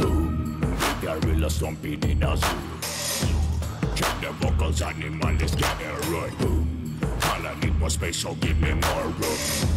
Boom, gorilla stomping in a zoo. Check the vocals, animal is gonna run. Boom, all I need was space, so give me more room.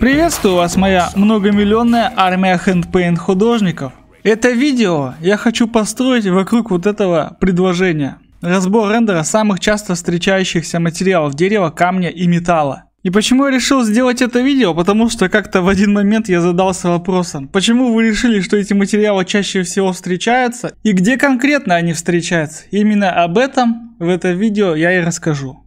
Приветствую вас, моя многомиллионная армия хендпейн художников Это видео я хочу построить вокруг вот этого предложения. Разбор рендера самых часто встречающихся материалов дерева, камня и металла. И почему я решил сделать это видео? Потому что как-то в один момент я задался вопросом, почему вы решили, что эти материалы чаще всего встречаются и где конкретно они встречаются? Именно об этом в это видео я и расскажу.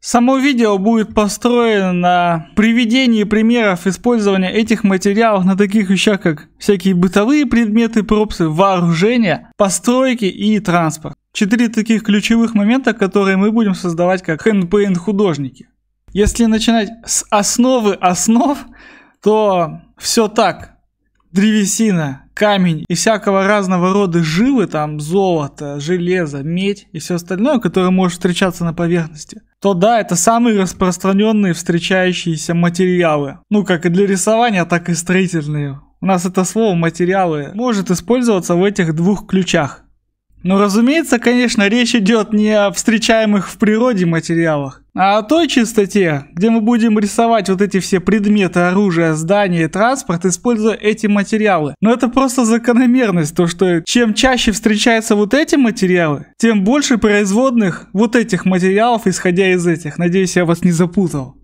Само видео будет построено на приведении примеров использования этих материалов на таких вещах, как всякие бытовые предметы, пропсы, вооружение, постройки и транспорт. Четыре таких ключевых момента, которые мы будем создавать как хендпейнт художники. Если начинать с основы основ, то все так. Древесина, камень и всякого разного рода живы, там золото, железо, медь и все остальное, которое может встречаться на поверхности, то да, это самые распространенные встречающиеся материалы. Ну, как и для рисования, так и строительные. У нас это слово «материалы» может использоваться в этих двух ключах. Но ну, разумеется, конечно, речь идет не о встречаемых в природе материалах, а о той частоте, где мы будем рисовать вот эти все предметы, оружие, здания транспорт, используя эти материалы. Но это просто закономерность, то что чем чаще встречаются вот эти материалы, тем больше производных вот этих материалов, исходя из этих. Надеюсь, я вас не запутал.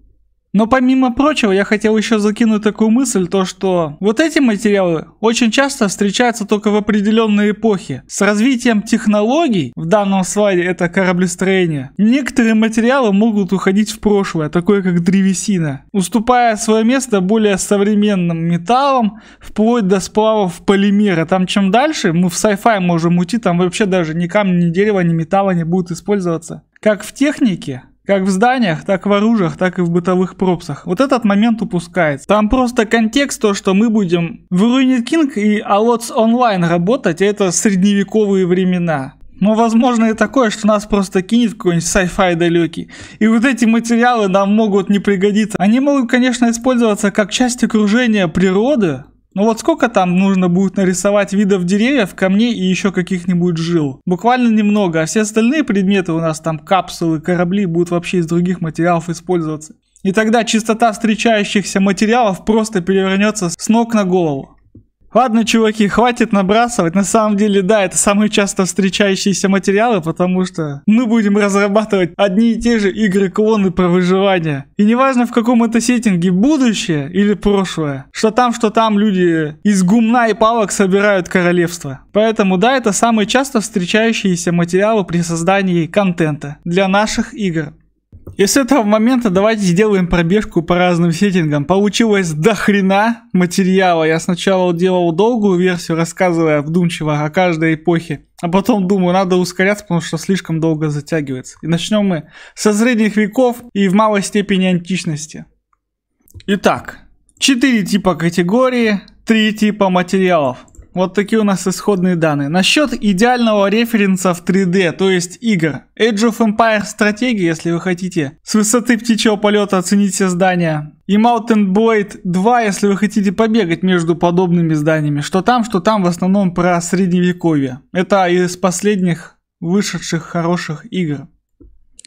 Но помимо прочего, я хотел еще закинуть такую мысль, то что вот эти материалы очень часто встречаются только в определенной эпохе. С развитием технологий, в данном слайде это кораблестроение, некоторые материалы могут уходить в прошлое, такое как древесина, уступая свое место более современным металлам, вплоть до сплавов полимера. Там чем дальше, мы в sci-fi можем уйти, там вообще даже ни камни, ни дерево, ни металла не будут использоваться. Как в технике, как в зданиях, так в оружиях, так и в бытовых пропсах. Вот этот момент упускается. Там просто контекст то, что мы будем в Ruined King и Allots онлайн работать, а это средневековые времена. Но возможно и такое, что нас просто кинет какой-нибудь sci-fi далекий. И вот эти материалы нам могут не пригодиться. Они могут, конечно, использоваться как часть окружения природы, ну вот сколько там нужно будет нарисовать видов деревьев, камней и еще каких-нибудь жил? Буквально немного, а все остальные предметы у нас там капсулы, корабли будут вообще из других материалов использоваться. И тогда частота встречающихся материалов просто перевернется с ног на голову. Ладно, чуваки, хватит набрасывать. На самом деле, да, это самые часто встречающиеся материалы, потому что мы будем разрабатывать одни и те же игры-клоны про выживание. И неважно, в каком это сеттинге, будущее или прошлое, что там, что там люди из гумна и палок собирают королевство. Поэтому, да, это самые часто встречающиеся материалы при создании контента для наших игр. И с этого момента давайте сделаем пробежку по разным сеттингам. Получилось до хрена материала. Я сначала делал долгую версию, рассказывая вдумчиво о каждой эпохе. А потом думаю, надо ускоряться, потому что слишком долго затягивается. И начнем мы со средних веков и в малой степени античности. Итак, четыре типа категории, три типа материалов. Вот такие у нас исходные данные. Насчет идеального референса в 3D, то есть игр. Age of Empire стратегия, если вы хотите. С высоты птичьего полета оценить все здания. И Mountain Blade 2, если вы хотите побегать между подобными зданиями. Что там, что там, в основном про средневековье. Это из последних вышедших хороших игр.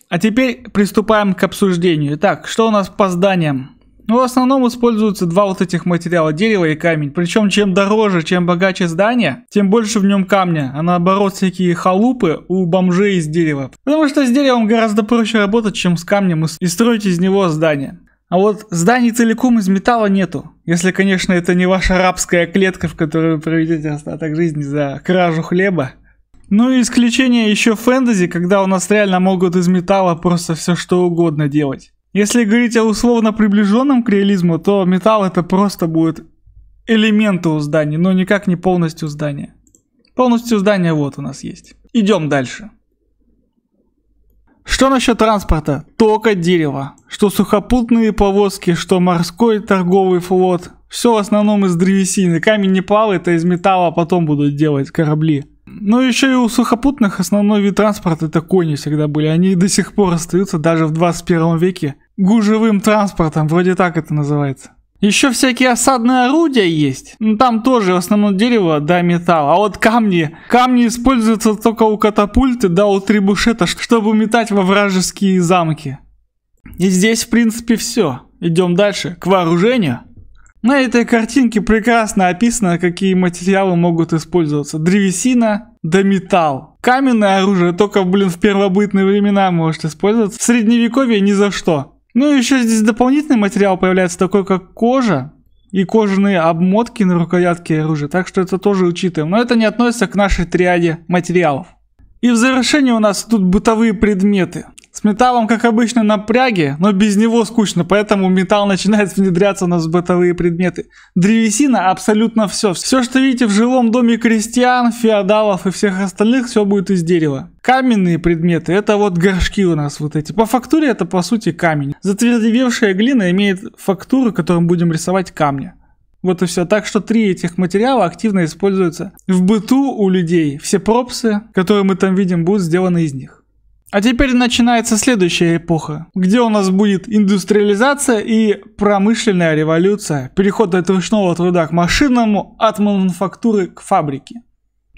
А теперь приступаем к обсуждению. Итак, что у нас по зданиям? Ну, в основном используются два вот этих материала, дерево и камень. Причем, чем дороже, чем богаче здание, тем больше в нем камня, а наоборот всякие халупы у бомжей из дерева. Потому что с деревом гораздо проще работать, чем с камнем и строить из него здание. А вот зданий целиком из металла нету. Если, конечно, это не ваша арабская клетка, в которой вы проведете остаток жизни за кражу хлеба. Ну и исключение еще фэнтези, когда у нас реально могут из металла просто все что угодно делать. Если говорить о условно приближенном к реализму, то металл это просто будет элементы у здания, но никак не полностью здание. Полностью здание вот у нас есть. Идем дальше. Что насчет транспорта? Только дерево. Что сухопутные повозки, что морской торговый флот. Все в основном из древесины. Камень не плавает, а из металла потом будут делать корабли. Но ну, еще и у сухопутных основной вид транспорта это кони всегда были. Они до сих пор остаются даже в 21 веке гужевым транспортом, вроде так это называется. Еще всякие осадные орудия есть. Ну, там тоже в основном дерево, да, металл. А вот камни. Камни используются только у катапульты, да, у трибушета, чтобы метать во вражеские замки. И здесь, в принципе, все. Идем дальше, к вооружению. На этой картинке прекрасно описано, какие материалы могут использоваться. Древесина да металл. Каменное оружие только, блин, в первобытные времена может использоваться. В средневековье ни за что. Ну и еще здесь дополнительный материал появляется, такой как кожа и кожаные обмотки на рукоятке оружия, так что это тоже учитываем. Но это не относится к нашей триаде материалов. И в завершение у нас тут бытовые предметы металлом, как обычно, напряги, но без него скучно, поэтому металл начинает внедряться у нас в бытовые предметы. Древесина абсолютно все. Все, что видите в жилом доме крестьян, феодалов и всех остальных, все будет из дерева. Каменные предметы, это вот горшки у нас вот эти. По фактуре это по сути камень. Затвердевевшая глина имеет фактуру, которым будем рисовать камни. Вот и все. Так что три этих материала активно используются в быту у людей. Все пропсы, которые мы там видим, будут сделаны из них. А теперь начинается следующая эпоха, где у нас будет индустриализация и промышленная революция, переход от ручного труда к машинному, от мануфактуры к фабрике.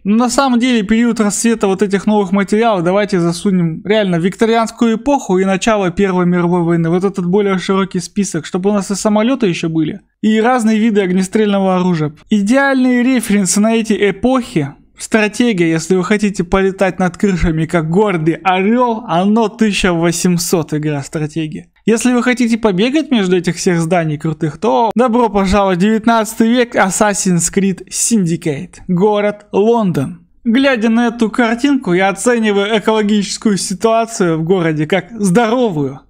Но на самом деле период расцвета вот этих новых материалов давайте засунем реально викторианскую эпоху и начало Первой мировой войны. Вот этот более широкий список, чтобы у нас и самолеты еще были, и разные виды огнестрельного оружия. Идеальные референсы на эти эпохи Стратегия, если вы хотите полетать над крышами как гордый орел, оно 1800 игра стратегии. Если вы хотите побегать между этих всех зданий крутых, то добро пожаловать в 19 век Assassin's Creed Syndicate, город Лондон. Глядя на эту картинку, я оцениваю экологическую ситуацию в городе как здоровую.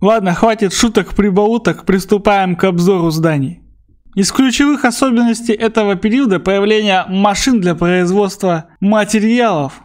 Ладно, хватит шуток-прибауток, приступаем к обзору зданий. Из ключевых особенностей этого периода появление машин для производства материалов.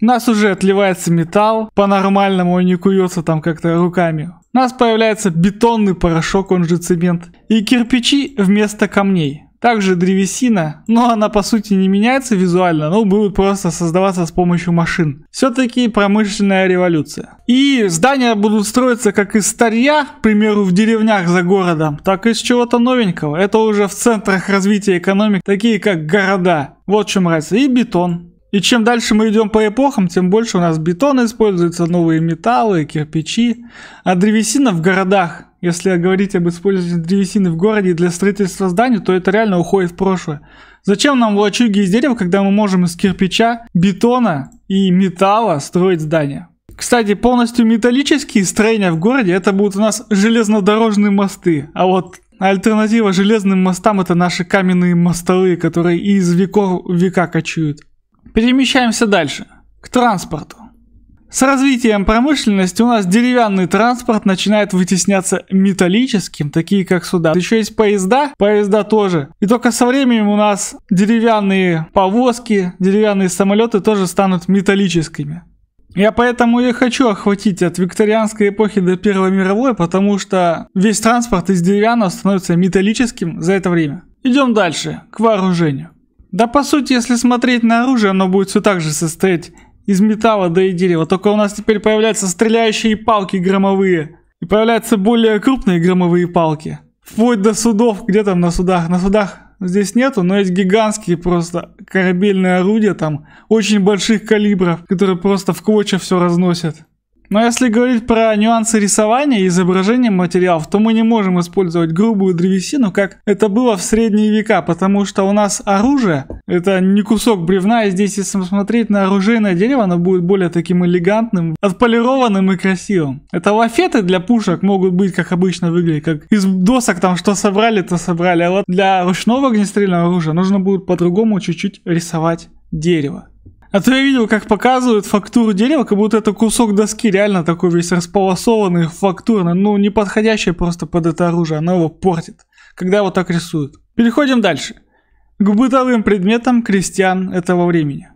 У нас уже отливается металл, по-нормальному и не куется там как-то руками. У нас появляется бетонный порошок, он же цемент, и кирпичи вместо камней. Также древесина, но она по сути не меняется визуально, но будет просто создаваться с помощью машин. Все-таки промышленная революция. И здания будут строиться как из старья, к примеру, в деревнях за городом, так и из чего-то новенького. Это уже в центрах развития экономик, такие как города. Вот чем разница. И бетон. И чем дальше мы идем по эпохам, тем больше у нас бетона используется, новые металлы, кирпичи. А древесина в городах если говорить об использовании древесины в городе для строительства зданий, то это реально уходит в прошлое. Зачем нам лачуги из дерева, когда мы можем из кирпича, бетона и металла строить здания? Кстати, полностью металлические строения в городе это будут у нас железнодорожные мосты. А вот альтернатива железным мостам это наши каменные мостовые, которые из веков в века кочуют. Перемещаемся дальше, к транспорту. С развитием промышленности у нас деревянный транспорт начинает вытесняться металлическим, такие как суда. Еще есть поезда, поезда тоже. И только со временем у нас деревянные повозки, деревянные самолеты тоже станут металлическими. Я поэтому и хочу охватить от викторианской эпохи до Первой мировой, потому что весь транспорт из деревянного становится металлическим за это время. Идем дальше, к вооружению. Да по сути, если смотреть на оружие, оно будет все так же состоять из металла, да и дерева. Только у нас теперь появляются стреляющие палки громовые. И появляются более крупные громовые палки. Вплоть до судов. Где там на судах? На судах здесь нету, но есть гигантские просто корабельные орудия там, очень больших калибров, которые просто в клочья все разносят. Но если говорить про нюансы рисования и изображения материалов, то мы не можем использовать грубую древесину, как это было в средние века, потому что у нас оружие — это не кусок бревна, и здесь, если смотреть на оружейное дерево, оно будет более таким элегантным, отполированным и красивым. Это лафеты для пушек могут быть, как обычно выглядят, как из досок там что собрали, то собрали, а вот для ручного огнестрельного оружия нужно будет по-другому чуть-чуть рисовать дерево. А то я видел, как показывают фактуру дерева, как будто это кусок доски, реально такой весь располосованный, фактурно, ну, не подходящее просто под это оружие, оно его портит, когда его так рисуют. Переходим дальше. К бытовым предметам крестьян этого времени.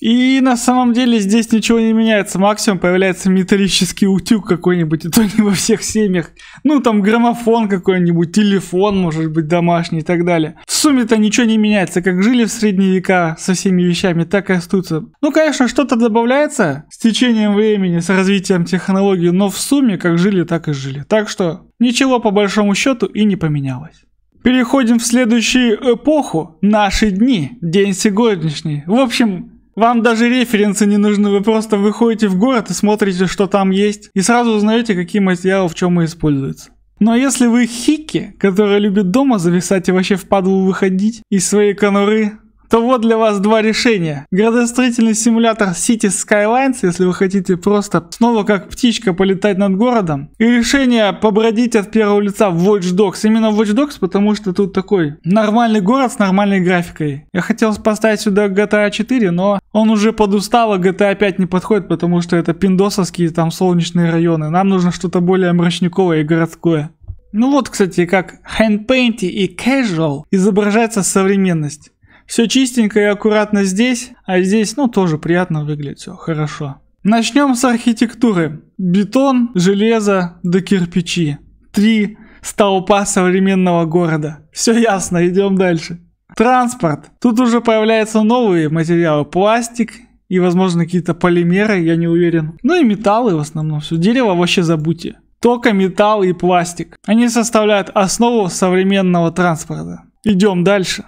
И на самом деле здесь ничего не меняется. Максимум появляется металлический утюг какой-нибудь, и то не во всех семьях. Ну, там граммофон какой-нибудь, телефон, может быть, домашний и так далее. В сумме-то ничего не меняется. Как жили в средние века со всеми вещами, так и остаются. Ну, конечно, что-то добавляется с течением времени, с развитием технологий, но в сумме как жили, так и жили. Так что ничего по большому счету и не поменялось. Переходим в следующую эпоху, наши дни, день сегодняшний. В общем, вам даже референсы не нужны, вы просто выходите в город и смотрите, что там есть, и сразу узнаете, какие материалы в чем и используются. Но ну, а если вы хики, который любит дома зависать и вообще впадлу выходить из своей конуры, то вот для вас два решения. Градостроительный симулятор City Skylines, если вы хотите просто снова как птичка полетать над городом. И решение побродить от первого лица в Watch Dogs. Именно Watch Dogs, потому что тут такой нормальный город с нормальной графикой. Я хотел поставить сюда GTA 4, но он уже подустал, а GTA 5 не подходит, потому что это пиндосовские там солнечные районы. Нам нужно что-то более мрачниковое и городское. Ну вот, кстати, как handpainty и casual изображается современность. Все чистенько и аккуратно здесь, а здесь, ну, тоже приятно выглядит, все хорошо. Начнем с архитектуры. Бетон, железо да кирпичи. Три столпа современного города. Все ясно, идем дальше. Транспорт. Тут уже появляются новые материалы. Пластик и, возможно, какие-то полимеры, я не уверен. Ну и металлы в основном. Все дерево вообще забудьте. Только металл и пластик. Они составляют основу современного транспорта. Идем дальше.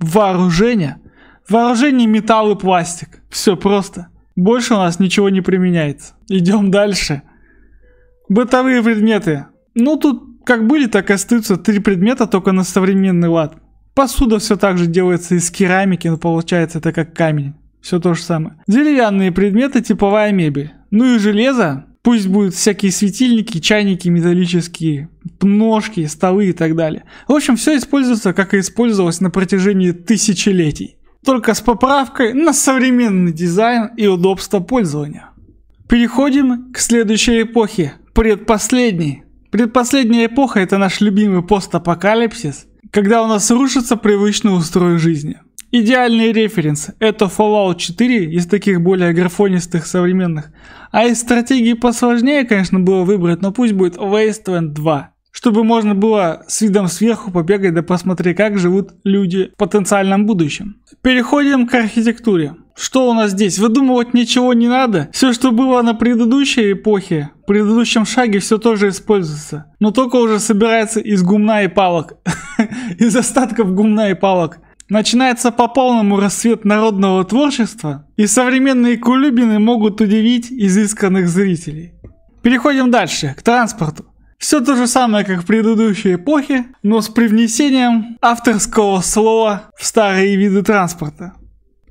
Вооружение? Вооружение металл и пластик. Все просто. Больше у нас ничего не применяется. Идем дальше. Бытовые предметы. Ну тут как были, так и остаются три предмета, только на современный лад. Посуда все так же делается из керамики, но получается это как камень. Все то же самое. Деревянные предметы, типовая мебель. Ну и железо, Пусть будут всякие светильники, чайники металлические, ножки, столы и так далее. В общем, все используется, как и использовалось на протяжении тысячелетий. Только с поправкой на современный дизайн и удобство пользования. Переходим к следующей эпохе, предпоследней. Предпоследняя эпоха – это наш любимый постапокалипсис, когда у нас рушится привычный устрой жизни. Идеальный референс – это Fallout 4 из таких более графонистых современных, а из стратегии посложнее, конечно, было выбрать, но пусть будет Wasteland 2. Чтобы можно было с видом сверху побегать да посмотреть, как живут люди в потенциальном будущем. Переходим к архитектуре. Что у нас здесь? Выдумывать ничего не надо. Все, что было на предыдущей эпохе, в предыдущем шаге все тоже используется. Но только уже собирается из гумна и палок. из остатков гумна и палок. Начинается по полному рассвет народного творчества, и современные кулюбины могут удивить изысканных зрителей. Переходим дальше, к транспорту. Все то же самое, как в предыдущей эпохе, но с привнесением авторского слова в старые виды транспорта.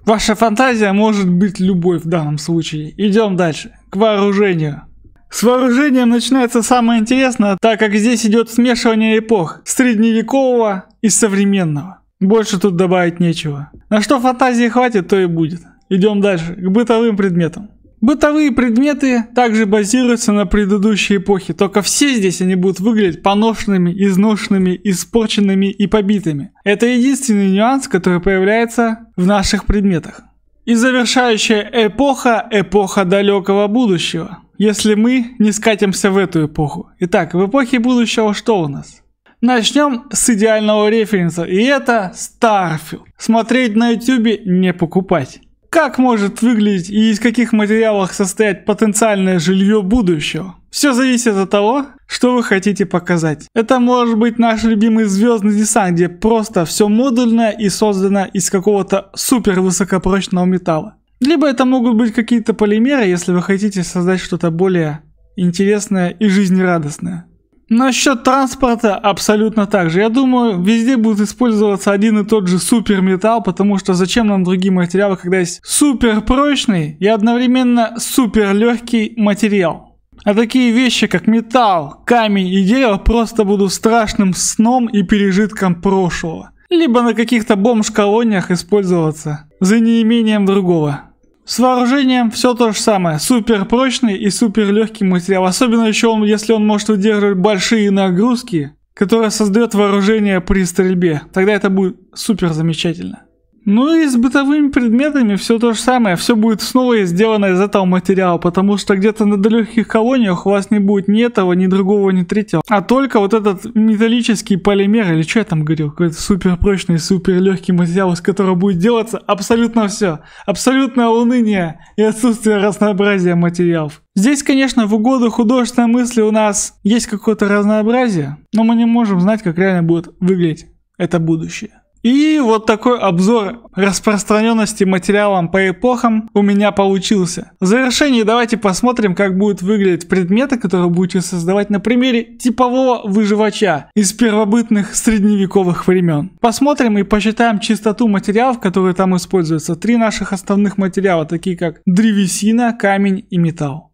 Ваша фантазия может быть любой в данном случае. Идем дальше, к вооружению. С вооружением начинается самое интересное, так как здесь идет смешивание эпох средневекового и современного. Больше тут добавить нечего. На что фантазии хватит, то и будет. Идем дальше, к бытовым предметам. Бытовые предметы также базируются на предыдущей эпохе, только все здесь они будут выглядеть поношенными, изношенными, испорченными и побитыми. Это единственный нюанс, который появляется в наших предметах. И завершающая эпоха – эпоха далекого будущего. Если мы не скатимся в эту эпоху. Итак, в эпохе будущего что у нас? Начнем с идеального референса, и это Starfield. Смотреть на YouTube не покупать. Как может выглядеть и из каких материалов состоять потенциальное жилье будущего? Все зависит от того, что вы хотите показать. Это может быть наш любимый звездный десант, где просто все модульное и создано из какого-то супер высокопрочного металла. Либо это могут быть какие-то полимеры, если вы хотите создать что-то более интересное и жизнерадостное. Насчет транспорта абсолютно так же. Я думаю, везде будет использоваться один и тот же супер металл, потому что зачем нам другие материалы, когда есть супер прочный и одновременно супер легкий материал. А такие вещи, как металл, камень и дерево, просто будут страшным сном и пережитком прошлого. Либо на каких-то бомж-колониях использоваться за неимением другого. С вооружением все то же самое. Супер прочный и супер легкий материал. Особенно еще он, если он может выдерживать большие нагрузки, которые создает вооружение при стрельбе. Тогда это будет супер замечательно. Ну и с бытовыми предметами все то же самое. Все будет снова сделано из этого материала, потому что где-то на далеких колониях у вас не будет ни этого, ни другого, ни третьего. А только вот этот металлический полимер, или что я там говорил, какой-то суперпрочный, суперлегкий материал, из которого будет делаться абсолютно все. Абсолютное уныние и отсутствие разнообразия материалов. Здесь, конечно, в угоду художественной мысли у нас есть какое-то разнообразие, но мы не можем знать, как реально будет выглядеть это будущее. И вот такой обзор распространенности материалом по эпохам у меня получился. В завершении давайте посмотрим, как будут выглядеть предметы, которые будете создавать на примере типового выживача из первобытных средневековых времен. Посмотрим и посчитаем чистоту материалов, которые там используются. Три наших основных материала, такие как древесина, камень и металл.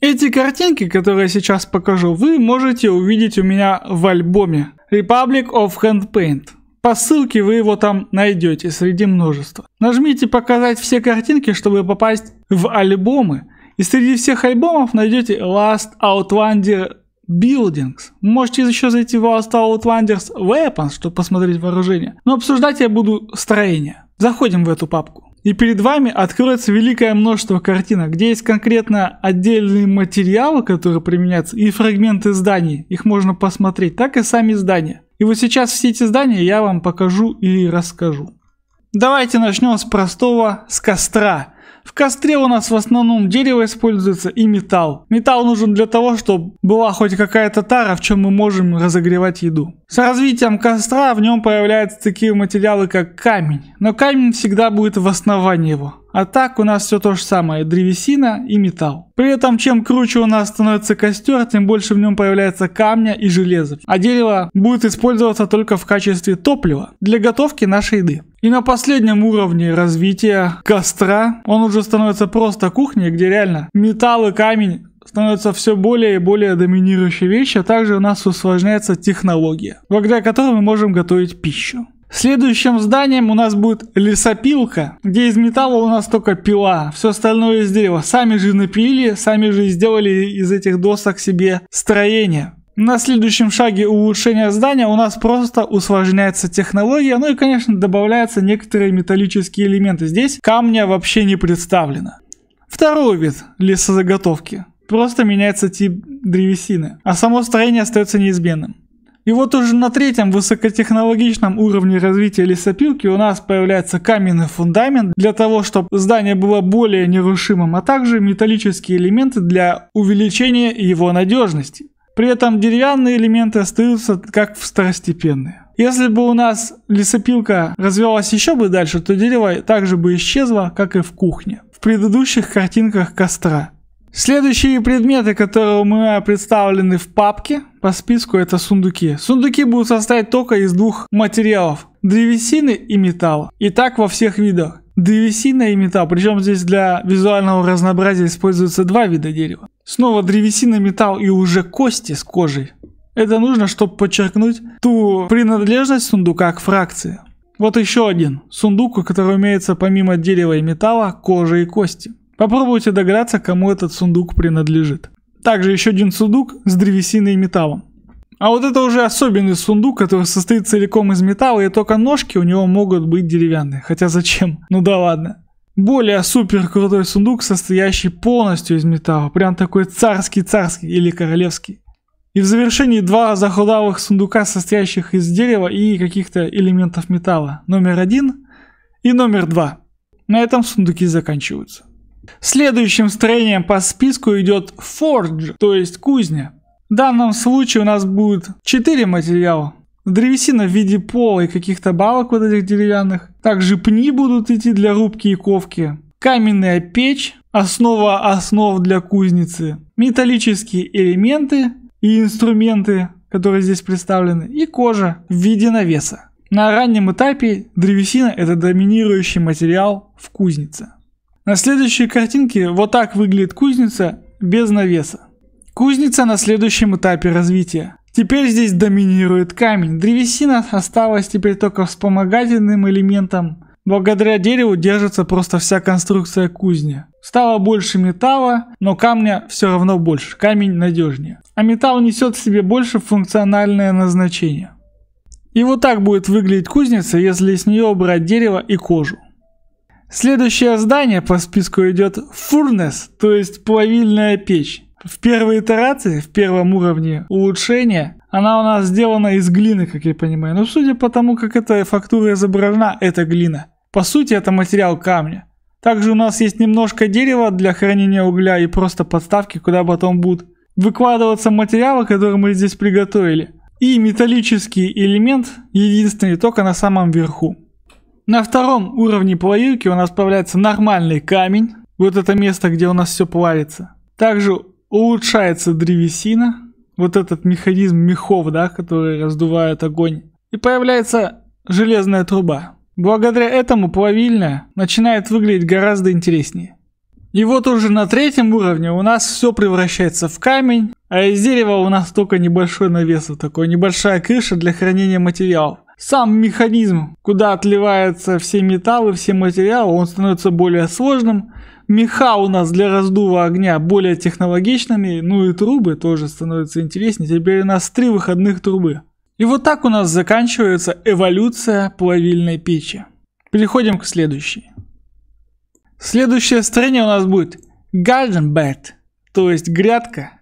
Эти картинки, которые я сейчас покажу, вы можете увидеть у меня в альбоме Republic of Hand Paint. По ссылке вы его там найдете среди множества. Нажмите «Показать все картинки», чтобы попасть в альбомы. И среди всех альбомов найдете Last Outlander Buildings. Можете еще зайти в Last Outlanders Weapons, чтобы посмотреть вооружение. Но обсуждать я буду строение. Заходим в эту папку. И перед вами откроется великое множество картинок, где есть конкретно отдельные материалы, которые применяются, и фрагменты зданий. Их можно посмотреть, так и сами здания. И вот сейчас все эти здания я вам покажу и расскажу. Давайте начнем с простого, с костра. В костре у нас в основном дерево используется и металл. Металл нужен для того, чтобы была хоть какая-то тара, в чем мы можем разогревать еду. С развитием костра в нем появляются такие материалы, как камень. Но камень всегда будет в основании его. А так у нас все то же самое, древесина и металл. При этом, чем круче у нас становится костер, тем больше в нем появляется камня и железа. А дерево будет использоваться только в качестве топлива для готовки нашей еды. И на последнем уровне развития костра он уже становится просто кухней, где реально металл и камень становятся все более и более доминирующей вещью, а также у нас усложняется технология, благодаря которой мы можем готовить пищу. Следующим зданием у нас будет лесопилка, где из металла у нас только пила, все остальное из дерева. Сами же напилили, сами же сделали из этих досок себе строение. На следующем шаге улучшения здания у нас просто усложняется технология, ну и конечно добавляются некоторые металлические элементы. Здесь камня вообще не представлено. Второй вид лесозаготовки. Просто меняется тип древесины, а само строение остается неизменным. И вот уже на третьем высокотехнологичном уровне развития лесопилки у нас появляется каменный фундамент для того, чтобы здание было более нерушимым, а также металлические элементы для увеличения его надежности. При этом деревянные элементы остаются как второстепенные. Если бы у нас лесопилка развивалась еще бы дальше, то дерево также бы исчезло, как и в кухне. В предыдущих картинках костра. Следующие предметы, которые у меня представлены в папке по списку, это сундуки. Сундуки будут состоять только из двух материалов. Древесины и металла. И так во всех видах. Древесина и металл. Причем здесь для визуального разнообразия используются два вида дерева. Снова древесина, металл и уже кости с кожей. Это нужно, чтобы подчеркнуть ту принадлежность сундука к фракции. Вот еще один сундук, у которого имеется помимо дерева и металла кожа и кости. Попробуйте догадаться, кому этот сундук принадлежит. Также еще один сундук с древесиной и металлом. А вот это уже особенный сундук, который состоит целиком из металла, и только ножки у него могут быть деревянные. Хотя зачем? Ну да ладно. Более супер крутой сундук, состоящий полностью из металла. Прям такой царский-царский или королевский. И в завершении два захудалых сундука, состоящих из дерева и каких-то элементов металла. Номер один и номер два. На этом сундуки заканчиваются. Следующим строением по списку идет Forge, то есть кузня. В данном случае у нас будет 4 материала. Древесина в виде пола и каких-то балок вот этих деревянных. Также пни будут идти для рубки и ковки. Каменная печь, основа основ для кузницы. Металлические элементы и инструменты, которые здесь представлены. И кожа в виде навеса. На раннем этапе древесина это доминирующий материал в кузнице. На следующей картинке вот так выглядит кузница без навеса. Кузница на следующем этапе развития. Теперь здесь доминирует камень. Древесина осталась теперь только вспомогательным элементом. Благодаря дереву держится просто вся конструкция кузни. Стало больше металла, но камня все равно больше, камень надежнее. А металл несет в себе больше функциональное назначение. И вот так будет выглядеть кузница, если с нее убрать дерево и кожу. Следующее здание по списку идет фурнес, то есть плавильная печь. В первой итерации, в первом уровне улучшения, она у нас сделана из глины, как я понимаю. Но судя по тому, как эта фактура изображена, это глина. По сути, это материал камня. Также у нас есть немножко дерева для хранения угля и просто подставки, куда потом будут выкладываться материалы, которые мы здесь приготовили. И металлический элемент, единственный, только на самом верху. На втором уровне плавилки у нас появляется нормальный камень. Вот это место, где у нас все плавится. Также улучшается древесина. Вот этот механизм мехов, да, которые раздувают огонь. И появляется железная труба. Благодаря этому плавильня начинает выглядеть гораздо интереснее. И вот уже на третьем уровне у нас все превращается в камень, а из дерева у нас только небольшой навес, вот такой небольшая крыша для хранения материалов. Сам механизм, куда отливаются все металлы, все материалы, он становится более сложным. Меха у нас для раздува огня более технологичными, ну и трубы тоже становятся интереснее. Теперь у нас три выходных трубы. И вот так у нас заканчивается эволюция плавильной печи. Переходим к следующей. Следующее строение у нас будет garden bed, то есть грядка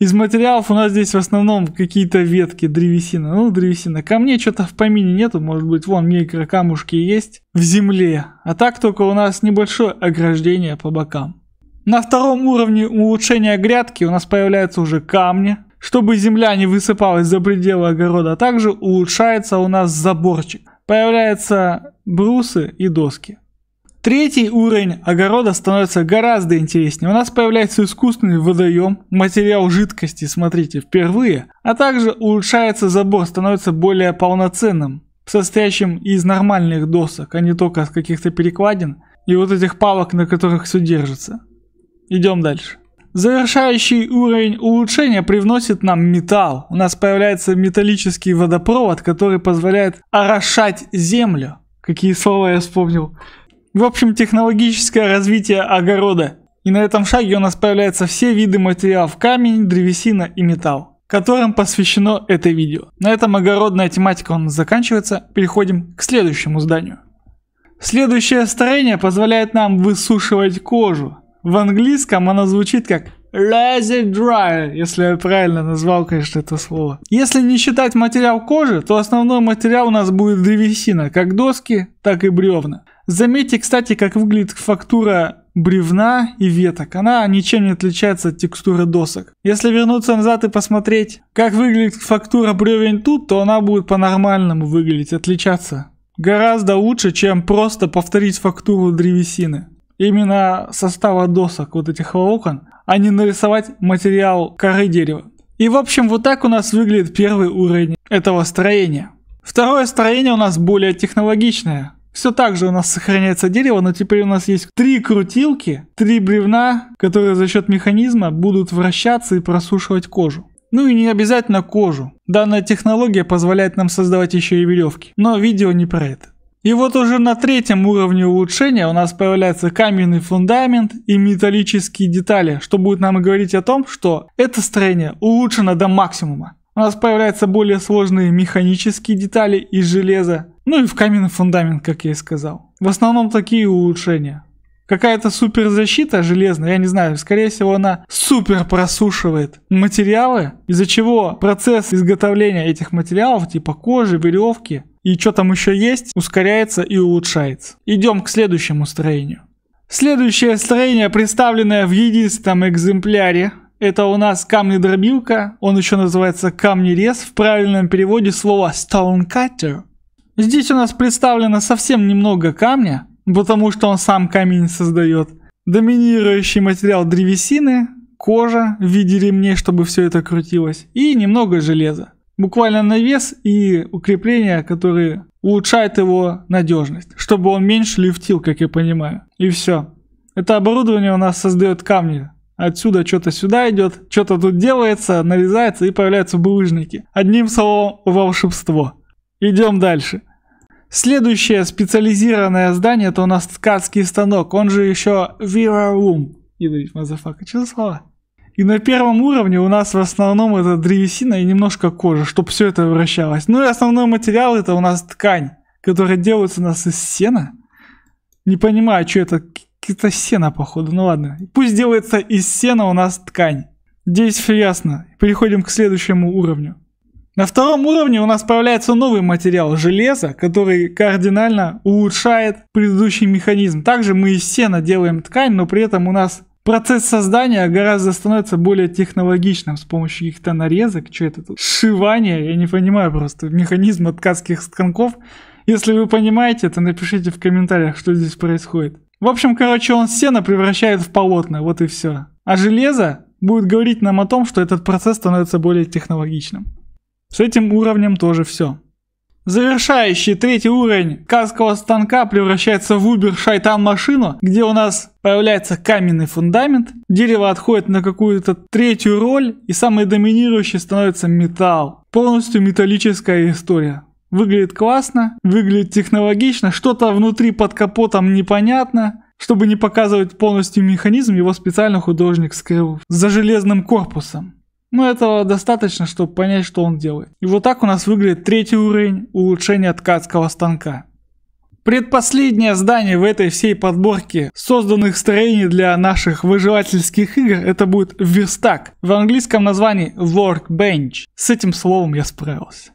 из материалов у нас здесь в основном какие-то ветки, древесина. Ну, древесина. Камней что-то в помине нету, может быть, вон микрокамушки есть в земле. А так только у нас небольшое ограждение по бокам. На втором уровне улучшения грядки у нас появляются уже камни, чтобы земля не высыпалась за пределы огорода. А также улучшается у нас заборчик. Появляются брусы и доски. Третий уровень огорода становится гораздо интереснее. У нас появляется искусственный водоем, материал жидкости, смотрите, впервые, а также улучшается забор, становится более полноценным, состоящим из нормальных досок, а не только от каких-то перекладин и вот этих палок, на которых все держится. Идем дальше. Завершающий уровень улучшения привносит нам металл. У нас появляется металлический водопровод, который позволяет орошать землю. Какие слова я вспомнил. В общем, технологическое развитие огорода. И на этом шаге у нас появляются все виды материалов – камень, древесина и металл, которым посвящено это видео. На этом огородная тематика у нас заканчивается, переходим к следующему зданию. Следующее строение позволяет нам высушивать кожу. В английском оно звучит как Lazy dry, если я правильно назвал, конечно, это слово. Если не считать материал кожи, то основной материал у нас будет древесина, как доски, так и бревна. Заметьте, кстати, как выглядит фактура бревна и веток. Она ничем не отличается от текстуры досок. Если вернуться назад и посмотреть, как выглядит фактура бревен тут, то она будет по-нормальному выглядеть, отличаться. Гораздо лучше, чем просто повторить фактуру древесины. Именно состава досок вот этих волокон, а не нарисовать материал коры дерева. И в общем вот так у нас выглядит первый уровень этого строения. Второе строение у нас более технологичное. Все так же у нас сохраняется дерево, но теперь у нас есть три крутилки, три бревна, которые за счет механизма будут вращаться и просушивать кожу. Ну и не обязательно кожу. Данная технология позволяет нам создавать еще и веревки. Но видео не про это. И вот уже на третьем уровне улучшения у нас появляется каменный фундамент и металлические детали, что будет нам говорить о том, что это строение улучшено до максимума. У нас появляются более сложные механические детали из железа, ну и в каменный фундамент, как я и сказал. В основном такие улучшения. Какая-то суперзащита железная, я не знаю, скорее всего она супер просушивает материалы, из-за чего процесс изготовления этих материалов, типа кожи, веревки и что там еще есть, ускоряется и улучшается. Идем к следующему строению. Следующее строение, представленное в единственном экземпляре, это у нас камнедробилка, он еще называется камнерез, в правильном переводе слова stone cutter – Здесь у нас представлено совсем немного камня, потому что он сам камень создает. Доминирующий материал древесины, кожа в виде ремней, чтобы все это крутилось, и немного железа. Буквально навес и укрепления, которые улучшают его надежность, чтобы он меньше лифтил, как я понимаю. И все. Это оборудование у нас создает камни. Отсюда что-то сюда идет, что-то тут делается, нарезается и появляются булыжники. Одним словом, волшебство. Идем дальше. Следующее специализированное здание это у нас ткацкий станок, он же еще Vera Room. Ядовит, мазафака, что за слова? И на первом уровне у нас в основном это древесина и немножко кожи, чтобы все это вращалось. Ну и основной материал это у нас ткань, которая делается у нас из сена. Не понимаю, а что это, это сено походу, ну ладно. Пусть делается из сена у нас ткань. Здесь все ясно. Переходим к следующему уровню. На втором уровне у нас появляется новый материал железо, который кардинально улучшает предыдущий механизм. Также мы из сена делаем ткань, но при этом у нас процесс создания гораздо становится более технологичным с помощью каких-то нарезок, что это тут, сшивание, я не понимаю просто механизм ткацких станков. Если вы понимаете, то напишите в комментариях, что здесь происходит. В общем, короче, он сено превращает в полотно, вот и все. А железо будет говорить нам о том, что этот процесс становится более технологичным. С этим уровнем тоже все. Завершающий третий уровень кассового станка превращается в Uber Шайтан машину, где у нас появляется каменный фундамент, дерево отходит на какую-то третью роль и самой доминирующей становится металл. Полностью металлическая история. Выглядит классно, выглядит технологично, что-то внутри под капотом непонятно. Чтобы не показывать полностью механизм, его специально художник скрыл за железным корпусом. Но ну, этого достаточно, чтобы понять, что он делает. И вот так у нас выглядит третий уровень улучшения ткацкого станка. Предпоследнее здание в этой всей подборке созданных строений для наших выживательских игр это будет верстак в английском названии workbench. С этим словом я справился.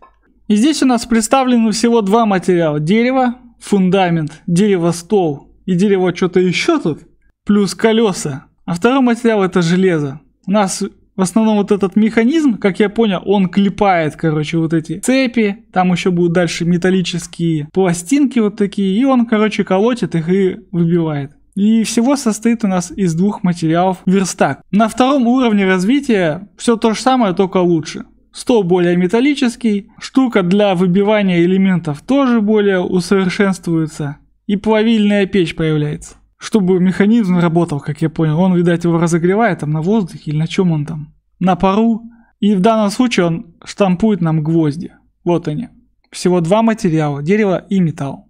И здесь у нас представлены всего два материала. Дерево, фундамент, дерево стол и дерево что-то еще тут, плюс колеса. А второй материал это железо. У нас в основном вот этот механизм, как я понял, он клепает, короче, вот эти цепи. Там еще будут дальше металлические пластинки вот такие. И он, короче, колотит их и выбивает. И всего состоит у нас из двух материалов верстак. На втором уровне развития все то же самое, только лучше. Стол более металлический, штука для выбивания элементов тоже более усовершенствуется, и плавильная печь появляется чтобы механизм работал, как я понял. Он, видать, его разогревает там на воздухе или на чем он там, на пару. И в данном случае он штампует нам гвозди. Вот они. Всего два материала, дерево и металл.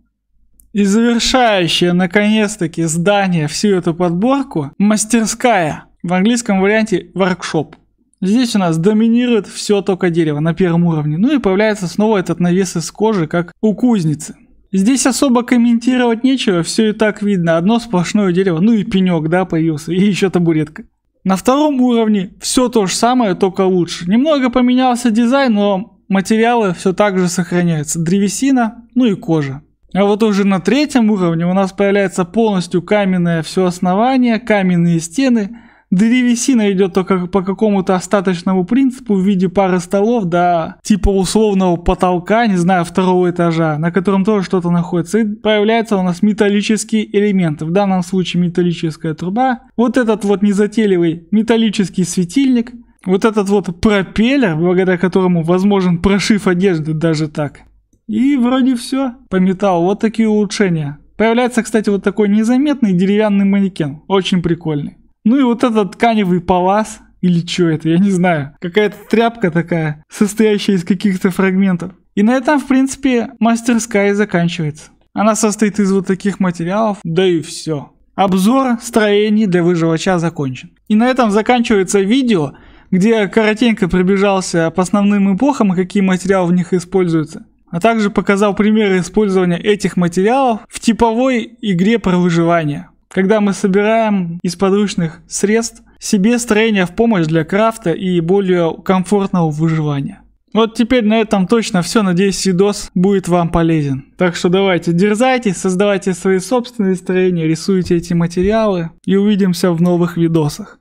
И завершающее, наконец-таки, здание всю эту подборку – мастерская. В английском варианте – воркшоп. Здесь у нас доминирует все только дерево на первом уровне. Ну и появляется снова этот навес из кожи, как у кузницы. Здесь особо комментировать нечего, все и так видно, одно сплошное дерево, ну и пенек, да, появился, и еще табуретка. На втором уровне все то же самое, только лучше. Немного поменялся дизайн, но материалы все так же сохраняются. Древесина, ну и кожа. А вот уже на третьем уровне у нас появляется полностью каменное все основание, каменные стены – Древесина идет только по какому-то остаточному принципу в виде пары столов до типа условного потолка, не знаю, второго этажа, на котором тоже что-то находится. И проявляется у нас металлический элемент, В данном случае металлическая труба. Вот этот вот незатейливый металлический светильник. Вот этот вот пропеллер, благодаря которому возможен прошив одежды даже так. И вроде все по металлу. Вот такие улучшения. Появляется, кстати, вот такой незаметный деревянный манекен. Очень прикольный. Ну и вот этот тканевый палас, или что это, я не знаю. Какая-то тряпка такая, состоящая из каких-то фрагментов. И на этом, в принципе, мастерская заканчивается. Она состоит из вот таких материалов, да и все. Обзор строений для выживача закончен. И на этом заканчивается видео, где коротенько пробежался по основным эпохам и какие материалы в них используются. А также показал примеры использования этих материалов в типовой игре про выживание когда мы собираем из подручных средств себе строение в помощь для крафта и более комфортного выживания. Вот теперь на этом точно все. Надеюсь, видос будет вам полезен. Так что давайте дерзайте, создавайте свои собственные строения, рисуйте эти материалы и увидимся в новых видосах.